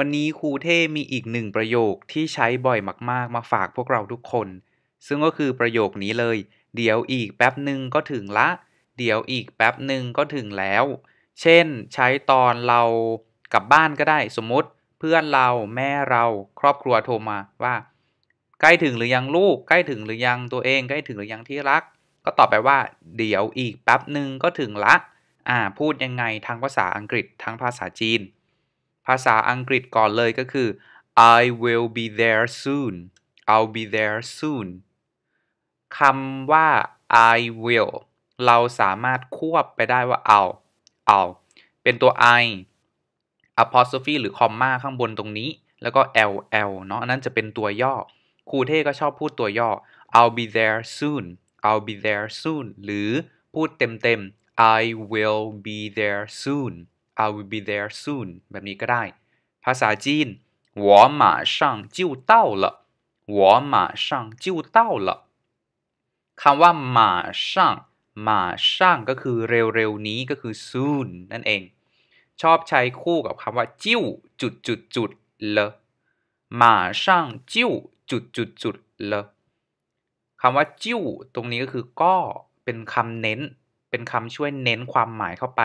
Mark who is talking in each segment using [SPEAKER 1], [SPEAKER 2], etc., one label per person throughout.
[SPEAKER 1] วันนี้ครูเท่มีอีกหนึ่งประโยคที่ใช้บ่อยมากๆมาฝากพวกเราทุกคน ซึ่งก็คือประโยคนี้เลย เดี๋ยวอีกแป๊บหนึ่งก็ถึงละเดี๋ยวอีกแป๊บหนึ่งก็ถึงแล้ว เช่นใช้ตอนเรากลับบ้านก็ได้สมมติเพื่อนเราแม่เราครอบครัวโทรมาว่า ใกล้ถึงหรือยังลูก ใกล้ถึงหรือยังตัวเองใกล้ถึงหรือยังที่รัก ก็ตอบไปว่าเดี๋ยวอีกแป๊บหนึ่งก็ถึงละอ่าพูดยังไงทั้งภาษาอังกฤษทั้งภาษาจีนภาษาอังกฤษก่อนเลยก็คือ I will be there soon I'll be there soon คำว่า I will เราสามารถควบไปได้ว่า I'll I'll เป็นตัว I apostrophe หรือคอมมาข้างบนตรงนี้ แล้วก็ ll เนาะ อันนั้นจะเป็นตัวย่อ ครูเท่ก็ชอบพูดตัวย่อ I'll be there soon I'll be there soon หรือพูดเต็มๆ I will be there soon I will be there soon แบบนี้ก็ได้ ภาษาจีน我马上就到了我马上就到了คำว่าหมาช่างหมาช่างก็คือเร็วๆนี้ก็คือ soon นั่นเอง ชอบใช้คู่กับคำว่า จิ้วจุดจุดจุดเลยหมาช่างจิ้วจุดจุดจุดเลยคำว่า จิ้วตรงนี้ก็คือก็ เป็นคำเน้น เป็นคำช่วยเน้นความหมายเข้าไป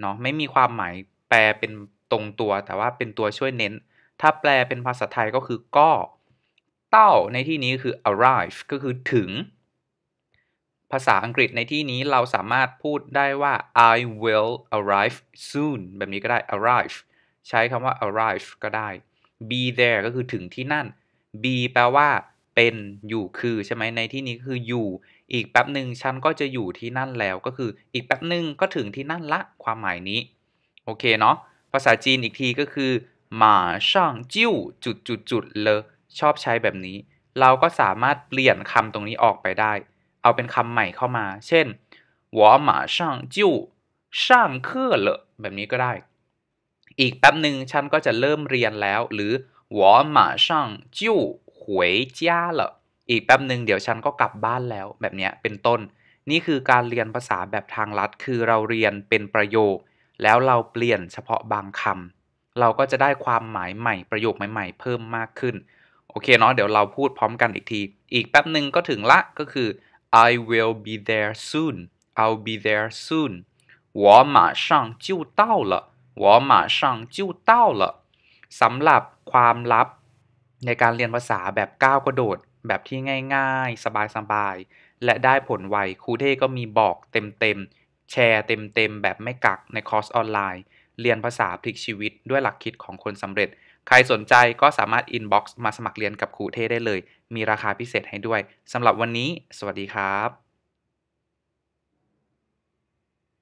[SPEAKER 1] เนาะไม่มีความหมายแปลเป็นตรงตัว แต่ว่าเป็นตัวช่วยเน้น ถ้าแปลเป็นภาษาไทยก็คือก็เต้าในที่นี้คือ arrive ก็คือถึง ภาษาอังกฤษในที่นี้เราสามารถพูดได้ว่า I will arrive soon แบบนี้ก็ได้ arrive ใช้คำว่า arrive ก็ได้ be there ก็คือถึงที่นั่น be แปลว่าเป็นอยู่ คือใช่ไหมในที่นี้คืออยู่อีกแป๊บหนึ่งฉันก็จะอยู่ที่นั่นแล้วก็คือ อีกแป๊บหนึ่งก็ถึงที่นั่นละ ความหมายนี้โอเคเนาะภาษาจีนอีกทีก็คือหมาช่างจิ้วจุดจุดจุดเลยชอบใช้แบบนี้ เราก็สามารถเปลี่ยนคำตรงนี้ออกไปได้ เอาเป็นคำใหม่เข้ามา เช่น我马上就上课了แบบนี้ก็ได้ อีกแป๊บหนึ่งฉันก็จะเริ่มเรียนแล้ว หรือ我马上就回家了อีกแป๊บหนึ่งเดี๋ยวฉันก็กลับบ้านแล้วแบบเนี้ยเป็นต้น นี่คือการเรียนภาษาแบบทางลัดคือเราเรียนเป็นประโยค แล้วเราเปลี่ยนเฉพาะบางคำ เราก็จะได้ความหมายใหม่ประโยคใหม่ๆเพิ่มมากขึ้น โอเคเนาะเดี๋ยวเราพูดพร้อมกันอีกที อีกแป๊บหนึ่งก็ถึงละก็คือ I will be there soon I'll be there soon 我马上就到了我马上就到了สำหรับความลับ ในการเรียนภาษาแบบก้าวกระโดดแบบที่ง่าย ๆ สบายๆ และได้ผลไว ครูเท่ก็มีบอกเต็มๆ แชร์เต็มๆ แบบไม่กักในคอร์สออนไลน์ เรียนภาษาพลิกชีวิตด้วยหลักคิดของคนสำเร็จ ใครสนใจก็สามารถอินบ็อกซ์มาสมัครเรียนกับครูเท่ได้เลย มีราคาพิเศษให้ด้วย สำหรับวันนี้ สวัสดีครับ